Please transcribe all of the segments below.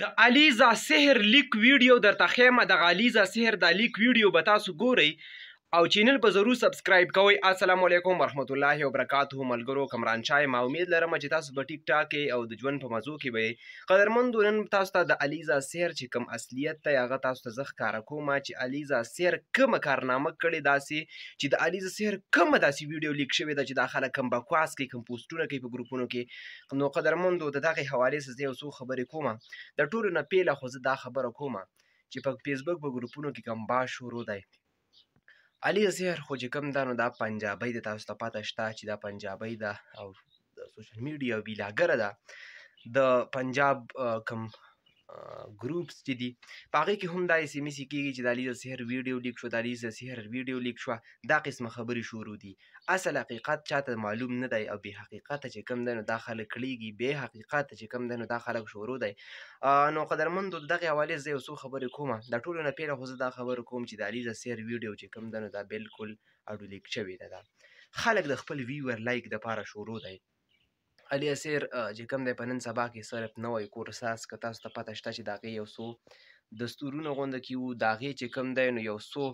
د علیزا سحر لیک ویډیو درته خیمه د علیزا سحر د لیک ویډیو به تاسو ګورئ او چینل په ضرور سبسکرایب کوئ السلام علیکم ورحمت الله وبرکاته ملګرو کمران چای ما امید لرم چې تاسو په ټیک ټاک او د ژوند په موضوع کې به قدرمند نن تاسو ته د الیزا سیر چې کوم اصلیت ته هغه تاسو ته زخ کار کوم چې الیزا سیر کوم کارنامه کړي داسي چې د الیزا سیر کوم داسي ویډیو لیک شوی دا چې د خلک کم بکواس کې کم پوسټونه کوي په ګروپونو کې نو قدرمند د دغه حواله سره یو څو خبرې کوم د ټولو نه پیله خو زه دا خبره کوم چې په فیسبوک په ګروپونو کې کم با شروع دی علي زهر خو چې کوم دا نو دا پنجابۍ د تاسو ته پاته شته چې دا پنجابۍ ده او د سوشل میډیا ویلاګره ده د پنجاب کم ګروپس چې دي په هغې کې هم دا اسمسې کېږي چې د علي د سحر ویډیو لیک شو د علي د سحر ویډیو لیک شوه دا قسمه خبرې شروع دي اصل حقیقت چاته معلوم نه دی او بې حقیقته چې کوم دی نو دا خلک کړېږي بې حقیقته چې کوم دی نو دا خلک شروع دی نو قدرمندو د دغې حوالې زه یو څو خبرې کومه د ټولو نه پېره خو زه دا خبره کوم چې د علي د سحر ویډیو چې کوم دی نو دا بلکل اډو لیک شوې نه ده خلک د خپل ویور لایک دپاره شروع دی علي اسیر چې کوم دی په نن سبا کې صرف نوی کورساس که تاسو ته پته شته چې د هغې یو څو دستورونه غونده کې وو د هغې چې کوم دی نو یو څو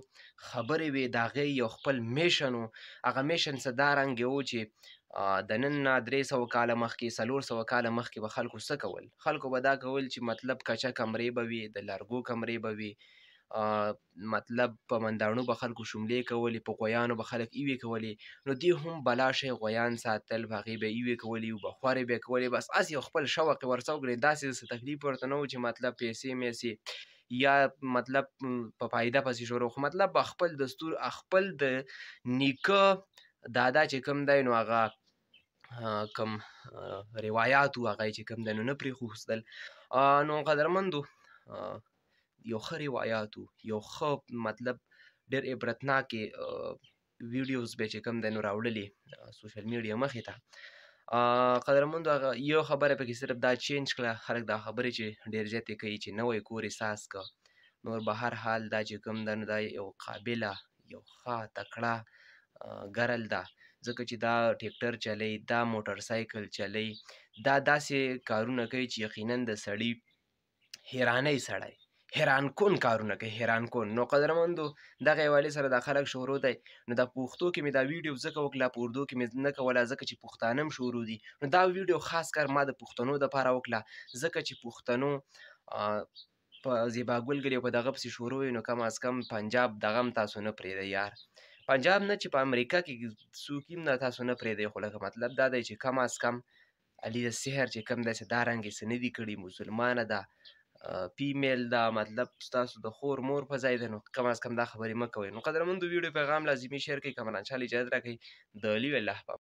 خبرې وې د هغې یو خپل میشن و هغه میشن څه دا رنګ یې و چې د نن نه درې سوه کاله مخکې څلور سوه کاله مخکې به خلکو څه کول خلکو به دا کول چې مطلب کچه کمرې به وي د لرګو کمرې به وي مطلب په منداڼو به خلکو شملې کولې په غویانو به خلک ایوې کولې نو دی هم بلا شی غویان ساتل په هغې به ایوې کولې او بخورې به یې کولې بس هسې یو خپل شوق یې ورڅه وکړې داسې څه تکلیف ورته نه و چې مطلب پیسې میسې یا مطلب په فایده پسې شروع خو مطلب خپل دستور خپل د نیکه دادا چې کوم دی نو هغه کم روایات هغه چې کوم دی نو نه پرېښودل نو قدرمندو یو ښه روایت یو ښه مطلب ډېر عبرتناکې ویډیوز به چې کوم دی نو راوړلې سوشل میډیا مخې ته قدرمند هغه یو خبره پکې صرف دا چینج کړه خلک دا خبرې چې ډېر زیاتې کوي چې نوی کور احساس که نور به هر حال دا چې کوم دی نو دا یو قابله یو ښه تکړه ګرل ده ځکه چې دا ټریکټر چلی دا موټر سایکل چلی دا داسې کارونه کوي چې یقینا د سړي حیرانۍ سړی حیران کون کارونه کوي حیران کون نو قدرمندو دغه والی سره د خلک شروع دی نو د پښتو کې مې دا ویډیو ځکه وکړه په اردو کې مې نه کوله ځکه چې پښتانم شروع دي نو دا ویډیو خاص کر ما د پښتنو د پاره وکړه ځکه چې پښتنو په زیبا ګلګل په دغه پسې شروع نو کم از کم پنجاب دغه هم تاسو نه پرېږدئ یار پنجاب نه چې په امریکا کې څوک هم نه تاسو نه پرېږدئ خو لکه مطلب دا دی چې کم از کم علي د سحر چې کم داسې دا رنګ یې څه نه دي کړي مسلمانه ده فیمیل دا مطلب تاسو د خور مور په ځای ده نو کم از کم دا خبرې مه کوئ نو قدرمندو ویډیو پیغام لازمي شیر کړئ کمران شال اجازه راکړئ د لوی الله په